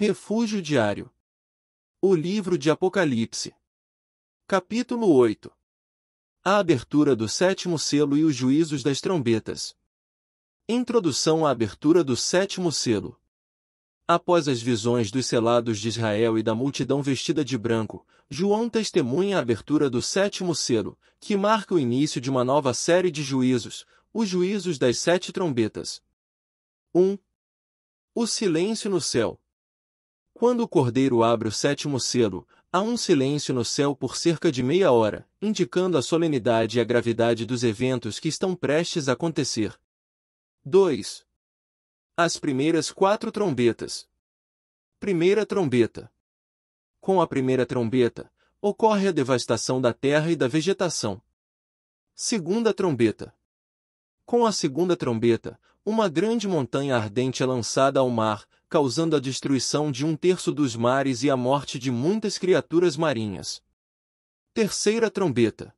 Refúgio diário. O livro de Apocalipse. Capítulo 8. A abertura do sétimo selo e os juízos das trombetas. Introdução à abertura do sétimo selo. Após as visões dos selados de Israel e da multidão vestida de branco, João testemunha a abertura do sétimo selo, que marca o início de uma nova série de juízos, os juízos das sete trombetas. 1. O silêncio no céu. Quando o cordeiro abre o sétimo selo, há um silêncio no céu por cerca de meia hora, indicando a solenidade e a gravidade dos eventos que estão prestes a acontecer. 2. As primeiras quatro trombetas. Primeira trombeta. Com a primeira trombeta, ocorre a devastação da terra e da vegetação. Segunda trombeta. Com a segunda trombeta, uma grande montanha ardente é lançada ao mar, causando a destruição de um terço dos mares e a morte de muitas criaturas marinhas. Terceira trombeta.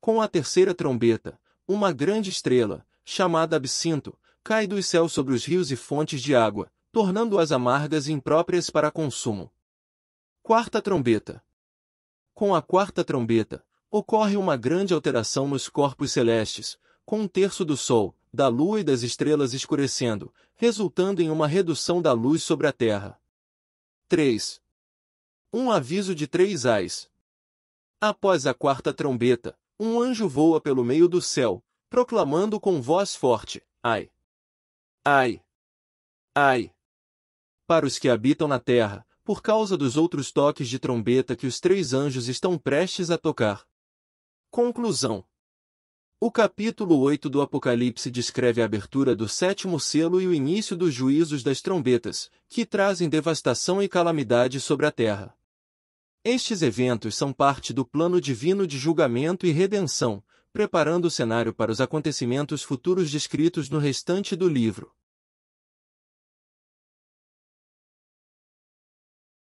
Com a terceira trombeta, uma grande estrela, chamada absinto, cai dos céus sobre os rios e fontes de água, tornando-as amargas e impróprias para consumo. Quarta trombeta. Com a quarta trombeta, ocorre uma grande alteração nos corpos celestes, com um terço do Sol, da lua e das estrelas escurecendo, resultando em uma redução da luz sobre a Terra. 3. Um aviso de três ais. Após a quarta trombeta, um anjo voa pelo meio do céu, proclamando com voz forte: Ai! Ai! Ai! Para os que habitam na terra, por causa dos outros toques de trombeta que os três anjos estão prestes a tocar. Conclusão: o capítulo 8 do Apocalipse descreve a abertura do sétimo selo e o início dos juízos das trombetas, que trazem devastação e calamidade sobre a terra. Estes eventos são parte do plano divino de julgamento e redenção, preparando o cenário para os acontecimentos futuros descritos no restante do livro.